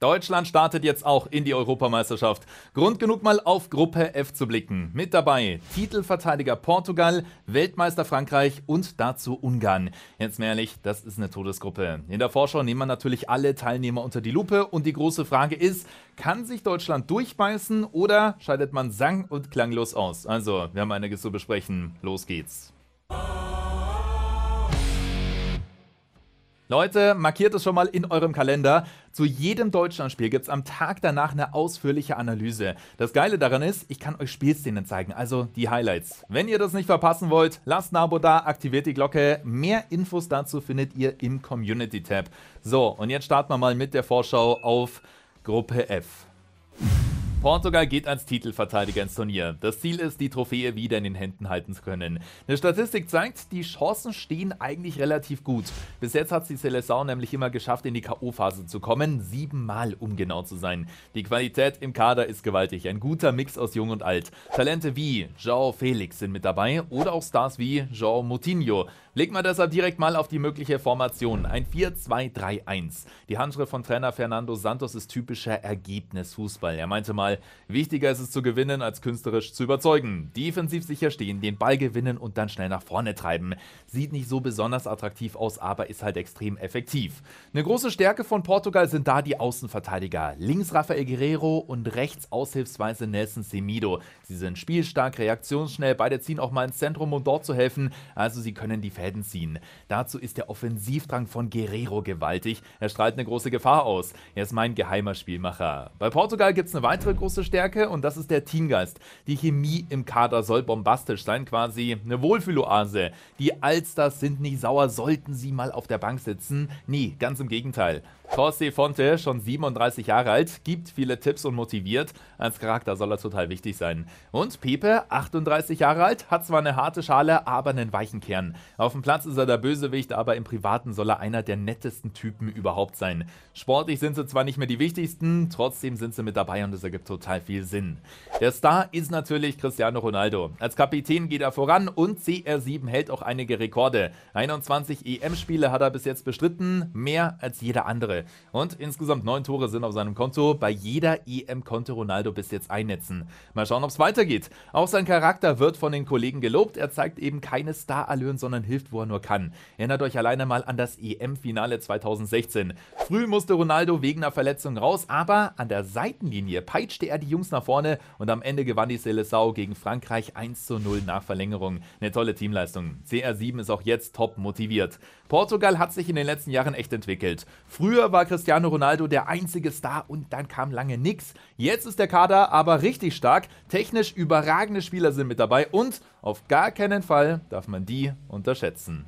Deutschland startet jetzt auch in die Europameisterschaft. Grund genug mal auf Gruppe F zu blicken. Mit dabei Titelverteidiger Portugal, Weltmeister Frankreich und dazu Ungarn. Jetzt mehr ehrlich, das ist eine Todesgruppe. In der Vorschau nehmen wir natürlich alle Teilnehmer unter die Lupe und die große Frage ist, kann sich Deutschland durchbeißen oder scheidet man sang- und klanglos aus? Also, wir haben einiges zu besprechen. Los geht's. Leute, markiert es schon mal in eurem Kalender. Zu jedem Deutschlandspiel gibt es am Tag danach eine ausführliche Analyse. Das Geile daran ist, ich kann euch Spielszenen zeigen, also die Highlights. Wenn ihr das nicht verpassen wollt, lasst ein Abo da, aktiviert die Glocke. Mehr Infos dazu findet ihr im Community-Tab. So, und jetzt starten wir mal mit der Vorschau auf Gruppe F. Portugal geht als Titelverteidiger ins Turnier. Das Ziel ist, die Trophäe wieder in den Händen halten zu können. Eine Statistik zeigt, die Chancen stehen eigentlich relativ gut. Bis jetzt hat es die Seleção nämlich immer geschafft, in die K.O.-Phase zu kommen, siebenmal um genau zu sein. Die Qualität im Kader ist gewaltig, ein guter Mix aus Jung und Alt. Talente wie João Felix sind mit dabei oder auch Stars wie João Moutinho. Legt man deshalb direkt mal auf die mögliche Formation, ein 4-2-3-1. Die Handschrift von Trainer Fernando Santos ist typischer Ergebnisfußball. Er meinte mal, Mal. Wichtiger ist es zu gewinnen, als künstlerisch zu überzeugen. Defensiv sicher stehen, den Ball gewinnen und dann schnell nach vorne treiben. Sieht nicht so besonders attraktiv aus, aber ist halt extrem effektiv. Eine große Stärke von Portugal sind da die Außenverteidiger. Links Rafael Guerrero und rechts aushilfsweise Nelson Semido. Sie sind spielstark, reaktionsschnell, beide ziehen auch mal ins Zentrum, um dort zu helfen. Also sie können die Fäden ziehen. Dazu ist der Offensivdrang von Guerrero gewaltig. Er strahlt eine große Gefahr aus. Er ist mein geheimer Spielmacher. Bei Portugal gibt es eine weitere große Stärke und das ist der Teamgeist. Die Chemie im Kader soll bombastisch sein, quasi eine Wohlfühloase. Die Alsters sind nicht sauer, sollten sie mal auf der Bank sitzen. Nee, ganz im Gegenteil. Corsi Fonte, schon 37 Jahre alt, gibt viele Tipps und motiviert. Als Charakter soll er total wichtig sein. Und Pepe, 38 Jahre alt, hat zwar eine harte Schale, aber einen weichen Kern. Auf dem Platz ist er der Bösewicht, aber im Privaten soll er einer der nettesten Typen überhaupt sein. Sportlich sind sie zwar nicht mehr die wichtigsten, trotzdem sind sie mit dabei und es ergibt total viel Sinn. Der Star ist natürlich Cristiano Ronaldo. Als Kapitän geht er voran und CR7 hält auch einige Rekorde. 21 EM-Spiele hat er bis jetzt bestritten, mehr als jeder andere. Fall. Und insgesamt neun Tore sind auf seinem Konto. Bei jeder EM konnte Ronaldo bis jetzt einnetzen. Mal schauen, ob es weitergeht. Auch sein Charakter wird von den Kollegen gelobt. Er zeigt eben keine star Starallüren, sondern hilft, wo er nur kann. Erinnert euch alleine mal an das EM-Finale 2016. Früh musste Ronaldo wegen einer Verletzung raus, aber an der Seitenlinie peitschte er die Jungs nach vorne und am Ende gewann die Seleção gegen Frankreich 1 zu 0 nach Verlängerung. Eine tolle Teamleistung. CR7 ist auch jetzt top motiviert. Portugal hat sich in den letzten Jahren echt entwickelt. Früher Früher war Cristiano Ronaldo der einzige Star und dann kam lange nichts. Jetzt ist der Kader aber richtig stark. Technisch überragende Spieler sind mit dabei und auf gar keinen Fall darf man die unterschätzen.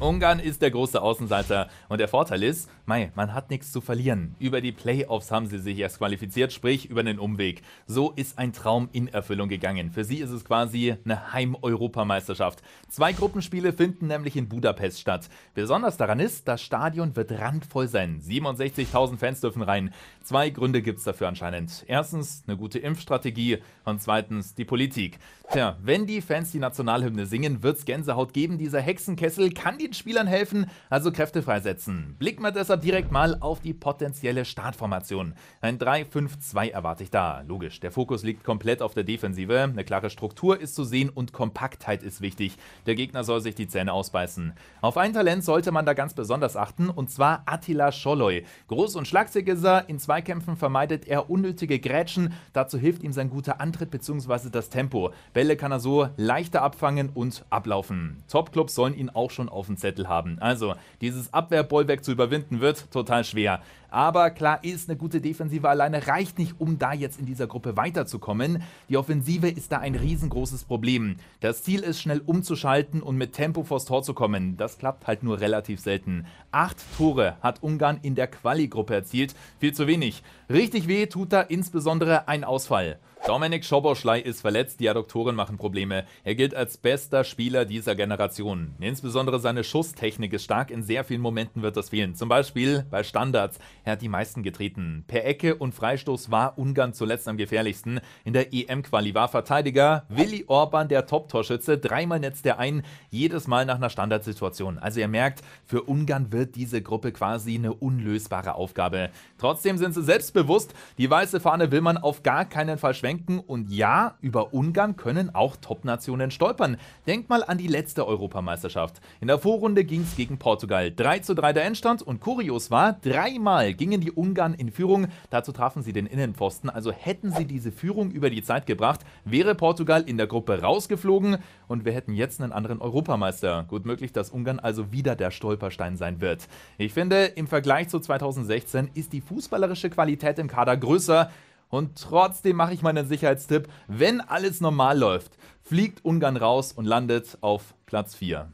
Ungarn ist der große Außenseiter und der Vorteil ist, mei, man hat nichts zu verlieren. Über die Playoffs haben sie sich erst qualifiziert, sprich über einen Umweg. So ist ein Traum in Erfüllung gegangen. Für sie ist es quasi eine Heim-Europameisterschaft. Zwei Gruppenspiele finden nämlich in Budapest statt. Besonders daran ist, das Stadion wird randvoll sein. 67.000 Fans dürfen rein. Zwei Gründe gibt es dafür anscheinend. Erstens eine gute Impfstrategie und zweitens die Politik. Tja, wenn die Fans die Nationalhymne singen, wird's Gänsehaut geben. Dieser Hexenkessel kann den Spielern helfen, also Kräfte freisetzen. Blicken wir deshalb direkt mal auf die potenzielle Startformation. Ein 3-5-2 erwarte ich da. Logisch, der Fokus liegt komplett auf der Defensive. Eine klare Struktur ist zu sehen und Kompaktheit ist wichtig. Der Gegner soll sich die Zähne ausbeißen. Auf ein Talent sollte man da ganz besonders achten, und zwar Attila Scholloy. Groß und schlagsig ist er, in Zweikämpfen vermeidet er unnötige Grätschen. Dazu hilft ihm sein guter Antritt bzw. das Tempo. Bälle kann er so leichter abfangen und ablaufen. Top-Clubs sollen ihn auch schon auf dem Zettel haben. Also, dieses Abwehrbollwerk zu überwinden wird total schwer. Aber klar ist, eine gute Defensive alleine reicht nicht, um da jetzt in dieser Gruppe weiterzukommen. Die Offensive ist da ein riesengroßes Problem. Das Ziel ist, schnell umzuschalten und mit Tempo vors Tor zu kommen. Das klappt halt nur relativ selten. Acht Tore hat Ungarn in der Quali-Gruppe erzielt. Viel zu wenig. Richtig weh tut da insbesondere ein Ausfall. Dominik Schoboschlei ist verletzt, die Adduktoren machen Probleme. Er gilt als bester Spieler dieser Generation. Insbesondere seine Schusstechnik ist stark, in sehr vielen Momenten wird das fehlen. Zum Beispiel bei Standards. Er hat die meisten getreten. Per Ecke und Freistoß war Ungarn zuletzt am gefährlichsten. In der EM-Quali war Verteidiger Willi Orban der Top-Torschütze. Dreimal netzt er ein, jedes Mal nach einer Standardsituation. Also ihr merkt, für Ungarn wird diese Gruppe quasi eine unlösbare Aufgabe. Trotzdem sind sie selbstbewusst. Die weiße Fahne will man auf gar keinen Fall schwenken denken. Und ja, über Ungarn können auch Top-Nationen stolpern. Denk mal an die letzte Europameisterschaft. In der Vorrunde ging es gegen Portugal. 3 zu 3 der Endstand und kurios war, dreimal gingen die Ungarn in Führung. Dazu trafen sie den Innenpfosten. Also hätten sie diese Führung über die Zeit gebracht, wäre Portugal in der Gruppe rausgeflogen und wir hätten jetzt einen anderen Europameister. Gut möglich, dass Ungarn also wieder der Stolperstein sein wird. Ich finde, im Vergleich zu 2016 ist die fußballerische Qualität im Kader größer. Und trotzdem mache ich meinen Sicherheitstipp, wenn alles normal läuft, fliegt Ungarn raus und landet auf Platz 4.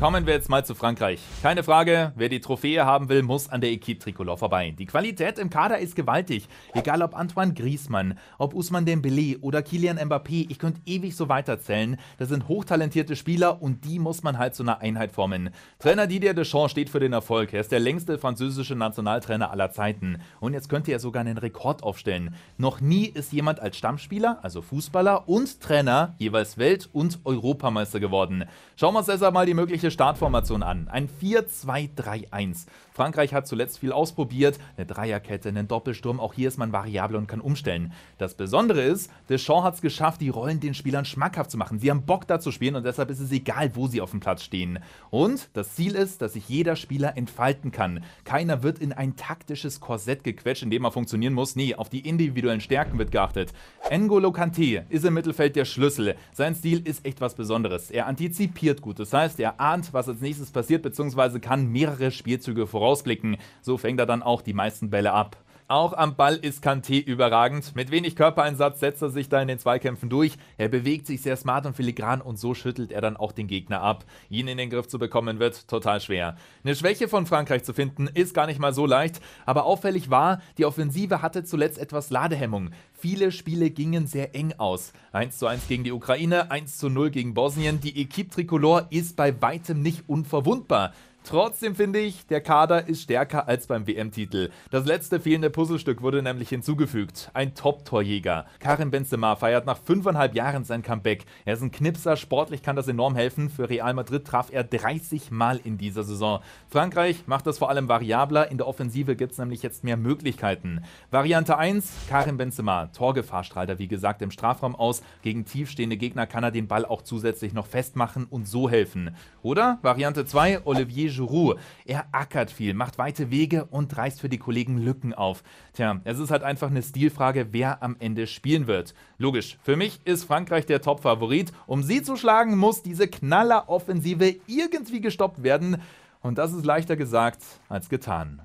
Kommen wir jetzt mal zu Frankreich. Keine Frage, wer die Trophäe haben will, muss an der Equipe Tricolore vorbei. Die Qualität im Kader ist gewaltig. Egal ob Antoine Griezmann, ob Usman Dembélé oder Kylian Mbappé, ich könnte ewig so weiterzählen. Das sind hochtalentierte Spieler und die muss man halt zu einer Einheit formen. Trainer Didier Deschamps steht für den Erfolg. Er ist der längste französische Nationaltrainer aller Zeiten. Und jetzt könnte er sogar einen Rekord aufstellen. Noch nie ist jemand als Stammspieler, also Fußballer und Trainer, jeweils Welt- und Europameister geworden. Schauen wir uns deshalb mal die mögliche Startformation an. Ein 4-2-3-1. Frankreich hat zuletzt viel ausprobiert, eine Dreierkette, einen Doppelsturm, auch hier ist man variabel und kann umstellen. Das Besondere ist, Deschamps hat es geschafft, die Rollen den Spielern schmackhaft zu machen. Sie haben Bock da zu spielen und deshalb ist es egal, wo sie auf dem Platz stehen. Und das Ziel ist, dass sich jeder Spieler entfalten kann. Keiner wird in ein taktisches Korsett gequetscht, in dem er funktionieren muss. Nee, auf die individuellen Stärken wird geachtet. N'Golo Kanté ist im Mittelfeld der Schlüssel. Sein Stil ist echt was Besonderes. Er antizipiert gut, das heißt, er ahnt ahnt, was als nächstes passiert, beziehungsweise kann mehrere Spielzüge vorausblicken. So fängt er dann auch die meisten Bälle ab. Auch am Ball ist Kanté überragend. Mit wenig Körpereinsatz setzt er sich da in den Zweikämpfen durch. Er bewegt sich sehr smart und filigran und so schüttelt er dann auch den Gegner ab. Ihn in den Griff zu bekommen wird total schwer. Eine Schwäche von Frankreich zu finden ist gar nicht mal so leicht, aber auffällig war, die Offensive hatte zuletzt etwas Ladehemmung. Viele Spiele gingen sehr eng aus. 1 zu 1 gegen die Ukraine, 1 zu 0 gegen Bosnien. Die Equipe Tricolore ist bei weitem nicht unverwundbar. Trotzdem finde ich, der Kader ist stärker als beim WM-Titel. Das letzte fehlende Puzzlestück wurde nämlich hinzugefügt. Ein Top-Torjäger. Karim Benzema feiert nach fünfeinhalb Jahren sein Comeback. Er ist ein Knipser, sportlich kann das enorm helfen. Für Real Madrid traf er 30 Mal in dieser Saison. Frankreich macht das vor allem variabler. In der Offensive gibt es nämlich jetzt mehr Möglichkeiten. Variante 1, Karim Benzema. Torgefahr strahlt er wie gesagt im Strafraum aus. Gegen tiefstehende Gegner kann er den Ball auch zusätzlich noch festmachen und so helfen. Oder Variante 2, Olivier Giroud. Er ackert viel, macht weite Wege und reißt für die Kollegen Lücken auf. Tja, es ist halt einfach eine Stilfrage, wer am Ende spielen wird. Logisch, für mich ist Frankreich der Top-Favorit. Um sie zu schlagen, muss diese Knalleroffensive irgendwie gestoppt werden. Und das ist leichter gesagt als getan.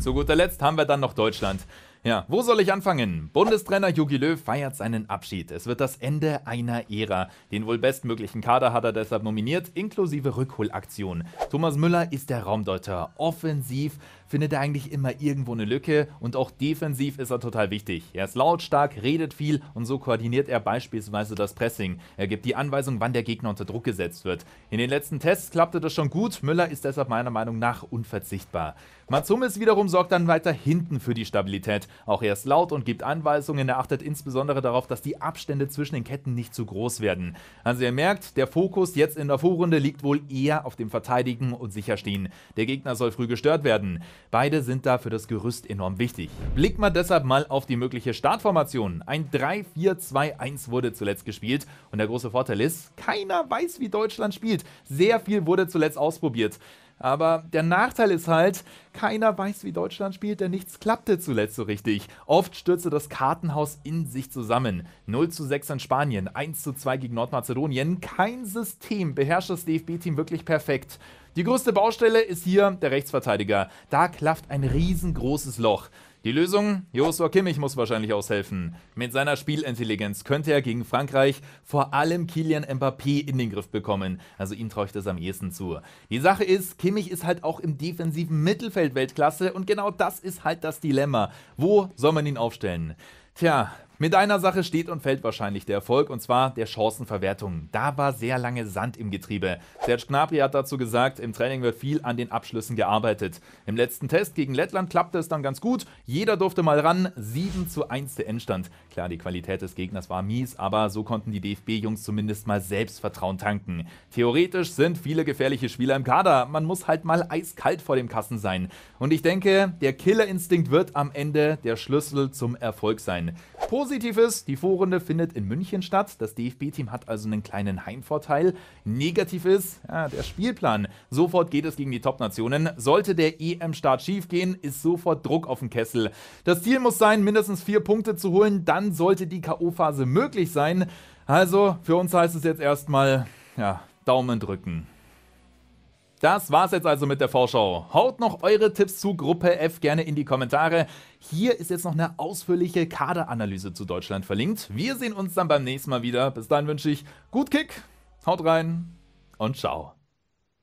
Zu guter Letzt haben wir dann noch Deutschland. Ja, wo soll ich anfangen? Bundestrainer Jogi Löw feiert seinen Abschied. Es wird das Ende einer Ära. Den wohl bestmöglichen Kader hat er deshalb nominiert, inklusive Rückholaktion. Thomas Müller ist der Raumdeuter. Offensiv findet er eigentlich immer irgendwo eine Lücke und auch defensiv ist er total wichtig. Er ist lautstark, redet viel und so koordiniert er beispielsweise das Pressing. Er gibt die Anweisung, wann der Gegner unter Druck gesetzt wird. In den letzten Tests klappte das schon gut, Müller ist deshalb meiner Meinung nach unverzichtbar. Mats Hummels wiederum sorgt dann weiter hinten für die Stabilität. Auch er ist laut und gibt Anweisungen. Er achtet insbesondere darauf, dass die Abstände zwischen den Ketten nicht zu groß werden. Also ihr merkt, der Fokus jetzt in der Vorrunde liegt wohl eher auf dem Verteidigen und Sicherstehen. Der Gegner soll früh gestört werden. Beide sind da für das Gerüst enorm wichtig. Blickt man deshalb mal auf die mögliche Startformation. Ein 3-4-2-1 wurde zuletzt gespielt und der große Vorteil ist, keiner weiß, wie Deutschland spielt. Sehr viel wurde zuletzt ausprobiert. Aber der Nachteil ist halt, keiner weiß, wie Deutschland spielt, denn nichts klappte zuletzt so richtig. Oft stürzte das Kartenhaus in sich zusammen. 0 zu 6 an Spanien, 1 zu 2 gegen Nordmazedonien. Kein System beherrscht das DFB-Team wirklich perfekt. Die größte Baustelle ist hier der Rechtsverteidiger. Da klafft ein riesengroßes Loch. Die Lösung? Joshua Kimmich muss wahrscheinlich aushelfen. Mit seiner Spielintelligenz könnte er gegen Frankreich vor allem Kilian Mbappé in den Griff bekommen. Also ihm treucht es am ehesten zu. Die Sache ist, Kimmich ist halt auch im defensiven Mittelfeld Weltklasse und genau das ist halt das Dilemma. Wo soll man ihn aufstellen? Tja, mit einer Sache steht und fällt wahrscheinlich der Erfolg, und zwar der Chancenverwertung. Da war sehr lange Sand im Getriebe. Serge Gnabry hat dazu gesagt, im Training wird viel an den Abschlüssen gearbeitet. Im letzten Test gegen Lettland klappte es dann ganz gut. Jeder durfte mal ran. 7 zu 1 der Endstand. Klar, die Qualität des Gegners war mies, aber so konnten die DFB-Jungs zumindest mal Selbstvertrauen tanken. Theoretisch sind viele gefährliche Spieler im Kader. Man muss halt mal eiskalt vor dem Kassen sein. Und ich denke, der Killerinstinkt wird am Ende der Schlüssel zum Erfolg sein. Positiv ist, die Vorrunde findet in München statt. Das DFB-Team hat also einen kleinen Heimvorteil. Negativ ist ja, der Spielplan. Sofort geht es gegen die Top-Nationen. Sollte der EM-Start schiefgehen, ist sofort Druck auf den Kessel. Das Ziel muss sein, mindestens vier Punkte zu holen. Dann sollte die K.O.-Phase möglich sein. Also für uns heißt es jetzt erstmal, ja, Daumen drücken. Das war's jetzt also mit der Vorschau. Haut noch eure Tipps zu Gruppe F gerne in die Kommentare. Hier ist jetzt noch eine ausführliche Kaderanalyse zu Deutschland verlinkt. Wir sehen uns dann beim nächsten Mal wieder. Bis dann wünsche ich gut Kick, haut rein und ciao.